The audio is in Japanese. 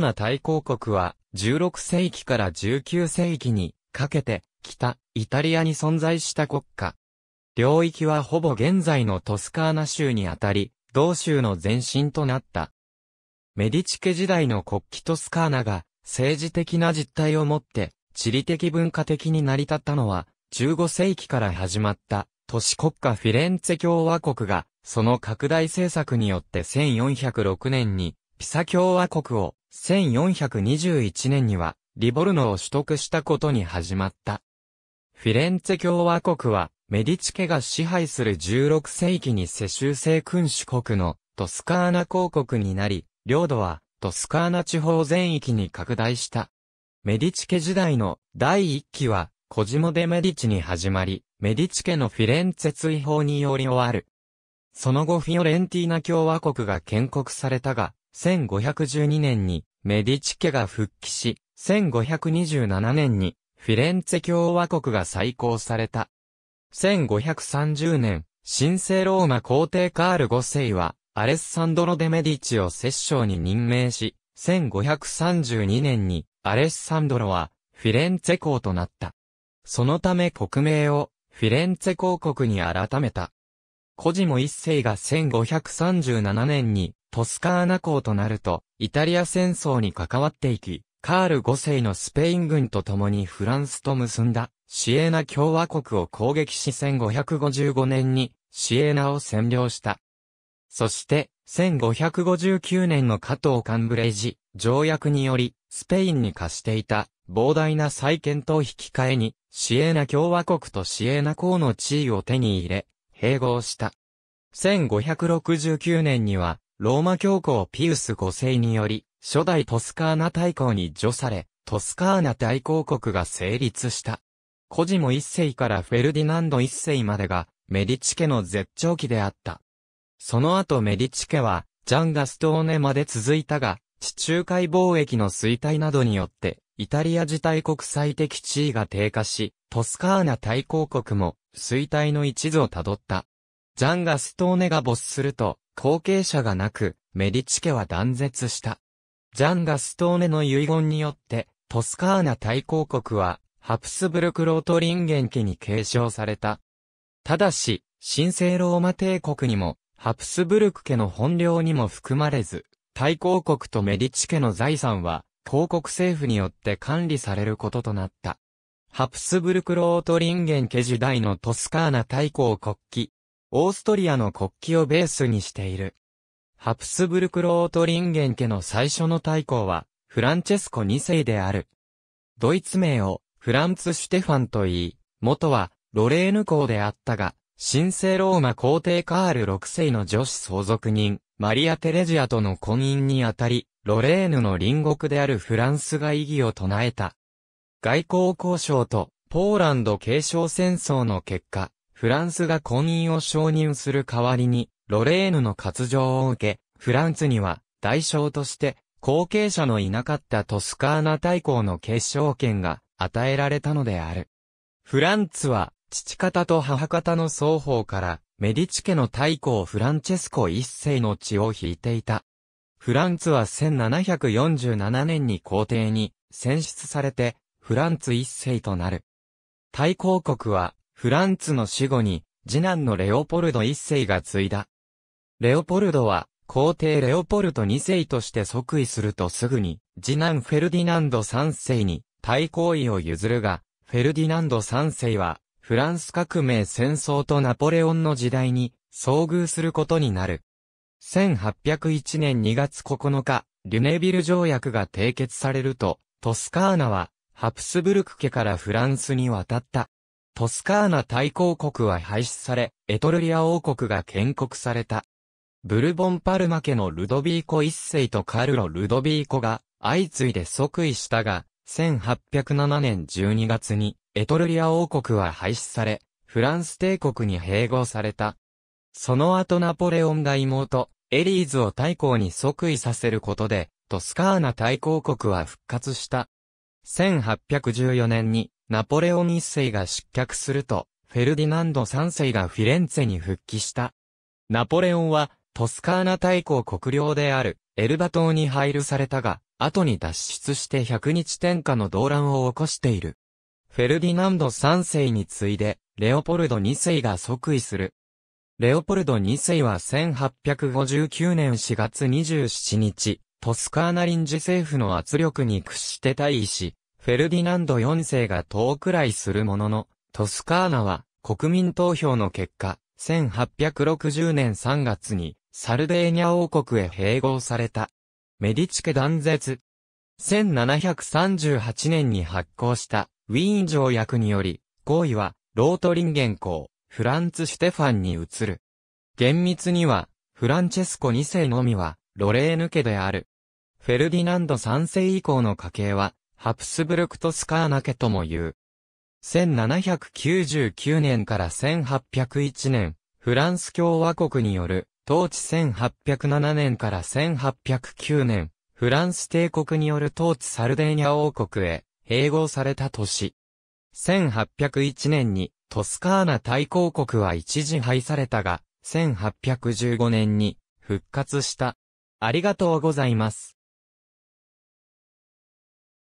ナ大公国は16世紀から19世紀にかけて北イタリアに存在した国家。領域はほぼ現在のトスカーナ州にあたり、同州の前身となった。メディチケ時代の国旗トスカーナが政治的な実態をもって地理的文化的に成り立ったのは15世紀から始まった都市国家フィレンツェ共和国がその拡大政策によって1406年にピサ共和国を1421年には、リボルノを取得したことに始まった。フィレンツェ共和国は、メディチ家が支配する16世紀に世襲制君主国のトスカーナ公国になり、領土はトスカーナ地方全域に拡大した。メディチ家時代の第1期は、コジモデ・メディチに始まり、メディチ家のフィレンツェ追放により終わる。その後フィオレンティーナ共和国が建国されたが、1512年にメディチ家が復帰し、1527年にフィレンツェ共和国が再興された。1530年、神聖ローマ皇帝カール5世は、アレッサンドロ・デ・メディチを摂政に任命し、1532年に、アレッサンドロは、フィレンツェ公となった。そのため国名を、フィレンツェ公国に改めた。コジモ一世が1537年に、トスカーナ公となると、イタリア戦争に関わっていき、カール5世のスペイン軍と共にフランスと結んだシエナ共和国を攻撃し1555年にシエナを占領した。そして、1559年の加藤カンブレージ条約により、スペインに貸していた膨大な再建と引き換えに、シエナ共和国とシエナ公の地位を手に入れ、併合した。1569年には、ローマ教皇ピウス5世により、初代トスカーナ大公に除され、トスカーナ大公国が成立した。コジモ一世からフェルディナンド一世までが、メディチ家の絶頂期であった。その後メディチ家は、ジャンガストーネまで続いたが、地中海貿易の衰退などによって、イタリア自体国際的地位が低下し、トスカーナ大公国も衰退の一途をたどった。ジャンガストーネが没すると、後継者がなく、メディチ家は断絶した。ジャン・ガストーネの遺言によって、トスカーナ大公国は、ハプスブルク・ロートリンゲン家に継承された。ただし、神聖ローマ帝国にも、ハプスブルク家の本領にも含まれず、大公国とメディチ家の財産は、公国政府によって管理されることとなった。ハプスブルク・ロートリンゲン家時代のトスカーナ大公国旗、オーストリアの国旗をベースにしている。ハプスブルクロートリンゲン家の最初の大公は、フランチェスコ2世である。ドイツ名を、フランツ・シュテファンと言い、元は、ロレーヌ公であったが、神聖ローマ皇帝カール6世の女子相続人、マリア・テレジアとの婚姻にあたり、ロレーヌの隣国であるフランスが異議を唱えた。外交交渉と、ポーランド継承戦争の結果、フランスが婚姻を承認する代わりに、ロレーヌの割譲を受け、フランスには、代償として、後継者のいなかったトスカーナ大公の決勝権が与えられたのである。フランツは、父方と母方の双方から、メディチ家の大公フランチェスコ一世の血を引いていた。フランツは1747年に皇帝に選出されて、フランツ一世となる。大公国はフランツの死後に、次男のレオポルド一世が継いだ。レオポルドは、皇帝レオポルト2世として即位するとすぐに、次男フェルディナンド3世に、対抗位を譲るが、フェルディナンド3世は、フランス革命戦争とナポレオンの時代に、遭遇することになる。1801年2月9日、リュネビル条約が締結されると、トスカーナは、ハプスブルク家からフランスに渡った。トスカーナ大公国は廃止され、エトルリア王国が建国された。ブルボンパルマ家のルドビーコ一世とカルロ・ルドビーコが相次いで即位したが、1807年12月にエトルリア王国は廃止され、フランス帝国に併合された。その後ナポレオンが妹、エリーズを大公に即位させることで、トスカーナ大公国は復活した。1814年にナポレオン一世が失脚すると、フェルディナンド三世がフィレンツェに復帰した。ナポレオンは、トスカーナ大公国領である、エルバ島に配慮されたが、後に脱出して百日天下の動乱を起こしている。フェルディナンド三世に次いで、レオポルド二世が即位する。レオポルド二世は1859年4月27日、トスカーナ臨時政府の圧力に屈して退位し、フェルディナンド4世が遠くらいするものの、トスカーナは国民投票の結果、1860年3月にサルデーニャ王国へ併合された。メディチケ断絶。1738年に発行したウィーン条約により、行為はロートリンゲン公、フランツ・シュテファンに移る。厳密には、フランチェスコ2世のみは、ロレーヌ家である。フェルディナンド3世以降の家系は、ハプスブルクトスカーナ家とも言う。1799年から1801年、フランス共和国による、統治1807年から1809年、フランス帝国による統治サルデーニャ王国へ、併合された年。1801年に、トスカーナ大公国は一時廃されたが、1815年に、復活した。ありがとうございます。